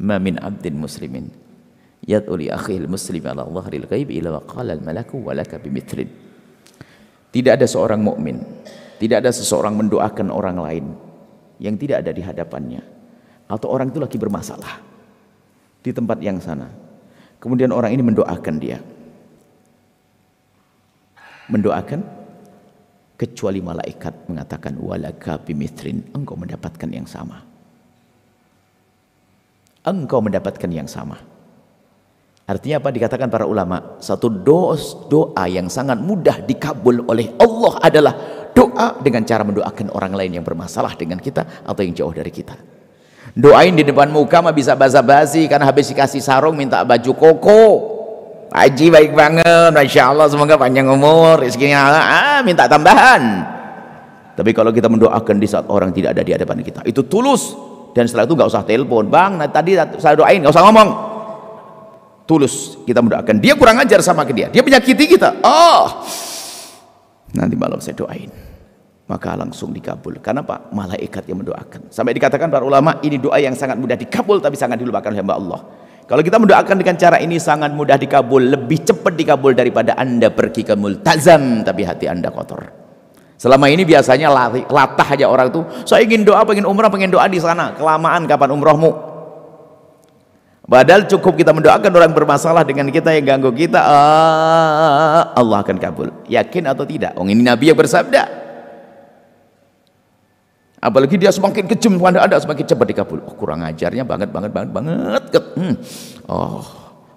ma min abdin muslimin yad'u li akhihil muslim ala dhahril ghaib illa wa qala al malaku wa laka bimithlin tidak ada seorang mukmin tidak ada seseorang mendoakan orang lain yang tidak ada di hadapannya atau orang itu lagi bermasalah di tempat yang sana kemudian orang ini mendoakan dia mendoakan kecuali malaikat mengatakan walaka bimitrin engkau mendapatkan yang sama engkau mendapatkan yang sama. Artinya apa dikatakan para ulama? Satu dos doa yang sangat mudah dikabul oleh Allah adalah doa dengan cara mendoakan orang lain yang bermasalah dengan kita atau yang jauh dari kita. Doain di depan muka mah bisa basa-basi karena habis dikasih sarung minta baju koko. Haji baik banget, Masya Allah semoga panjang umur, rezekinya ah, minta tambahan. Tapi kalau kita mendoakan di saat orang tidak ada di hadapan kita, itu tulus, dan setelah itu nggak usah telepon bang nah, tadi saya doain nggak usah ngomong tulus kita mendoakan dia kurang ajar sama ke dia dia menyakiti kita oh nanti malam saya doain maka langsung dikabul karena pak malaikat yang mendoakan sampai dikatakan para ulama ini doa yang sangat mudah dikabul tapi sangat dilupakan oleh Allah kalau kita mendoakan dengan cara ini sangat mudah dikabul lebih cepat dikabul daripada anda pergi ke multazam tapi hati anda kotor Selama ini biasanya latah aja orang tuh, saya ingin doa, pengen umrah, pengen doa di sana. Kelamaan kapan umrohmu? Padahal cukup kita mendoakan orang bermasalah dengan kita yang ganggu kita, ah, Allah akan kabul. Yakin atau tidak? Oh ini Nabi yang bersabda. Apalagi dia semakin kejam anda ada semakin cepat dikabul. Oh, kurang ajarnya banget banget banget banget. Hmm. Oh,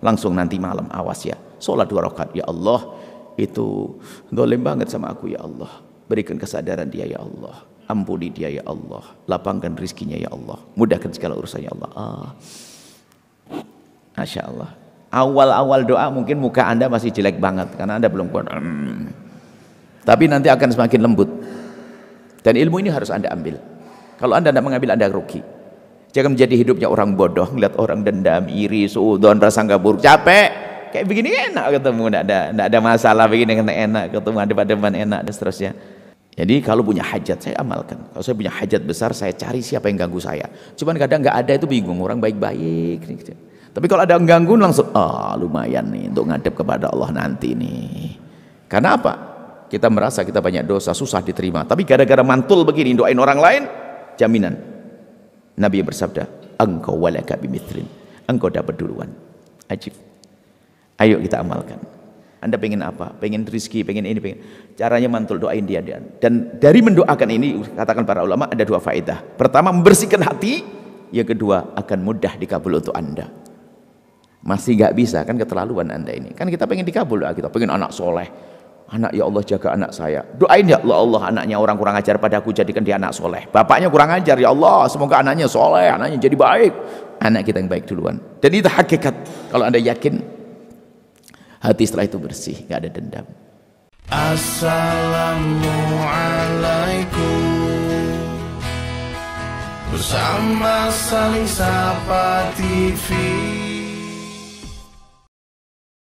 langsung nanti malam awas ya. Sholat dua rakaat ya Allah itu dolim banget sama aku ya Allah Berikan kesadaran dia ya Allah. Ampuni dia ya Allah. Lapangkan rizkinya ya Allah. Mudahkan segala urusannya ya Allah. Ah. Masya Allah. Awal-awal doa mungkin muka anda masih jelek banget karena anda belum kuat. Hmm. Tapi nanti akan semakin lembut. Dan ilmu ini harus anda ambil. Kalau anda tidak mengambil anda rugi. Jangan menjadi hidupnya orang bodoh, ngeliat orang dendam, iri, suudon, rasa nggak buruk, capek kayak begini enak ketemu tidak ada tidak ada masalah begini kena enak ketemu ada teman-teman enak dan seterusnya jadi kalau punya hajat saya amalkan kalau saya punya hajat besar saya cari siapa yang ganggu saya cuman kadang nggak ada itu bingung orang baik-baik gitu. tapi kalau ada yang ganggu langsung ah oh, lumayan nih untuk ngadep kepada Allah nanti nih karena apa kita merasa kita banyak dosa susah diterima tapi gara-gara mantul begini doain orang lain jaminan Nabi bersabda engkau walaka bimithrin engkau dapat duluan ajib Ayo kita amalkan. Anda pengen apa? Pengen rizki, pengen ini, pengen. Caranya mantul doain dia. dan Dan dari mendoakan ini, katakan para ulama, ada dua faedah. Pertama, membersihkan hati. Yang kedua, akan mudah dikabul untuk Anda. Masih nggak bisa, kan keterlaluan Anda ini. Kan kita pengen dikabul doa kita, pengen anak soleh. Anak ya Allah jaga anak saya. Doain ya Allah, Allah anaknya orang kurang ajar pada aku jadikan dia anak soleh. Bapaknya kurang ajar ya Allah, semoga anaknya soleh, anaknya jadi baik. Anak kita yang baik duluan. Dan itu hakikat. Kalau Anda yakin, hati setelah itu bersih nggak ada dendam Assalamualaikum bersama saling sapa TV